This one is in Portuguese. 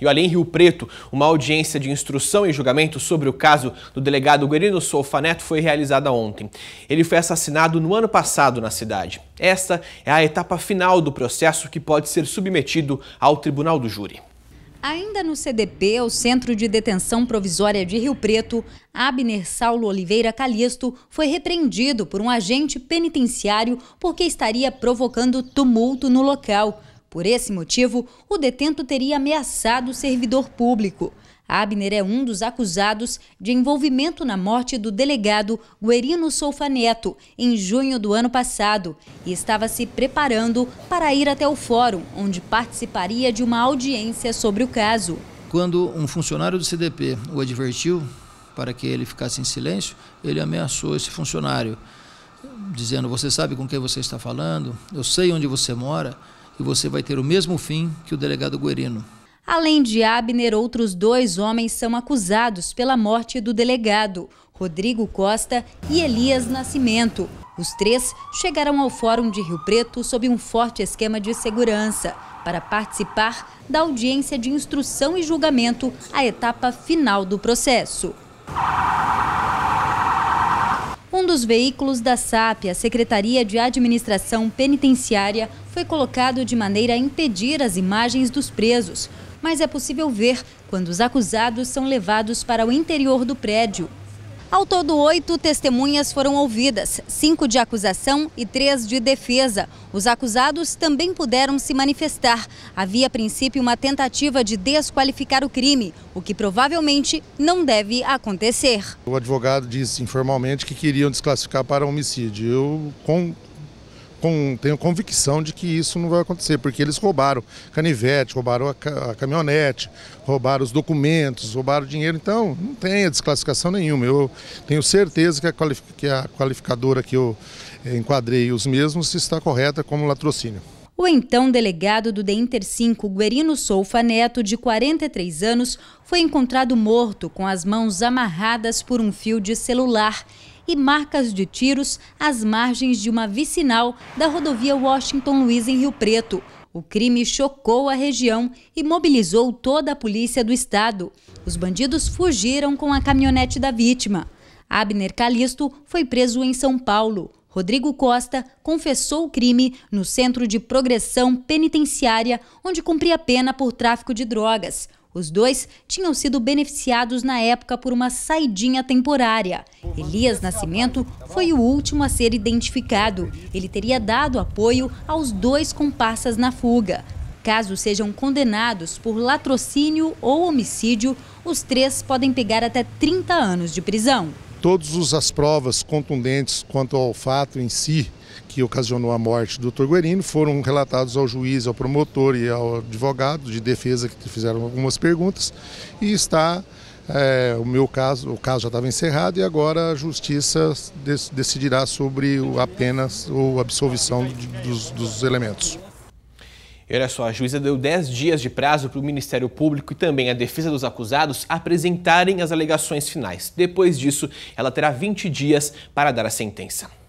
E olha, em Rio Preto, uma audiência de instrução e julgamento sobre o caso do delegado Guerino Soufa Neto foi realizada ontem. Ele foi assassinado no ano passado na cidade. Esta é a etapa final do processo que pode ser submetido ao Tribunal do Júri. Ainda no CDP, o Centro de Detenção Provisória de Rio Preto, Abner Saulo Oliveira Calixto foi repreendido por um agente penitenciário porque estaria provocando tumulto no local. Por esse motivo, o detento teria ameaçado o servidor público. Abner é um dos acusados de envolvimento na morte do delegado Guerino Solfa Neto, em junho do ano passado, e estava se preparando para ir até o fórum, onde participaria de uma audiência sobre o caso. Quando um funcionário do CDP o advertiu para que ele ficasse em silêncio, ele ameaçou esse funcionário, dizendo: Você sabe com quem você está falando? Eu sei onde você mora e você vai ter o mesmo fim que o delegado Guerino. Além de Abner, outros dois homens são acusados pela morte do delegado, Rodrigo Costa e Elias Nascimento. Os três chegaram ao Fórum de Rio Preto sob um forte esquema de segurança para participar da audiência de instrução e julgamento, a etapa final do processo. Um dos veículos da SAP, a Secretaria de Administração Penitenciária, foi colocado de maneira a impedir as imagens dos presos. Mas é possível ver quando os acusados são levados para o interior do prédio. Ao todo, oito testemunhas foram ouvidas, cinco de acusação e três de defesa. Os acusados também puderam se manifestar. Havia, a princípio, uma tentativa de desqualificar o crime, o que provavelmente não deve acontecer. O advogado disse informalmente que queriam desclassificar para homicídio. Eu, com com, tenho convicção de que isso não vai acontecer, porque eles roubaram canivete, roubaram a, a caminhonete, roubaram os documentos, roubaram dinheiro. Então, não tem a desclassificação nenhuma. Eu tenho certeza que a, qualific, que a qualificadora que eu eh, enquadrei os mesmos está correta como latrocínio. O então delegado do DEINTER 5, Guerino Soufa Neto, de 43 anos, foi encontrado morto com as mãos amarradas por um fio de celular e marcas de tiros às margens de uma vicinal da rodovia Washington Luiz em Rio Preto. O crime chocou a região e mobilizou toda a polícia do estado. Os bandidos fugiram com a caminhonete da vítima. Abner Calisto foi preso em São Paulo. Rodrigo Costa confessou o crime no Centro de Progressão Penitenciária, onde cumpria pena por tráfico de drogas. Os dois tinham sido beneficiados na época por uma saidinha temporária. Elias Nascimento foi o último a ser identificado. Ele teria dado apoio aos dois comparsas na fuga. Caso sejam condenados por latrocínio ou homicídio, os três podem pegar até 30 anos de prisão todas as provas contundentes quanto ao fato em si, que ocasionou a morte do Guerino foram relatados ao juiz, ao promotor e ao advogado de defesa que fizeram algumas perguntas e está é, o meu caso, o caso já estava encerrado e agora a justiça decidirá sobre a pena ou absolvição dos, dos elementos. E olha só, a juíza deu 10 dias de prazo para o Ministério Público e também a defesa dos acusados apresentarem as alegações finais. Depois disso, ela terá 20 dias para dar a sentença.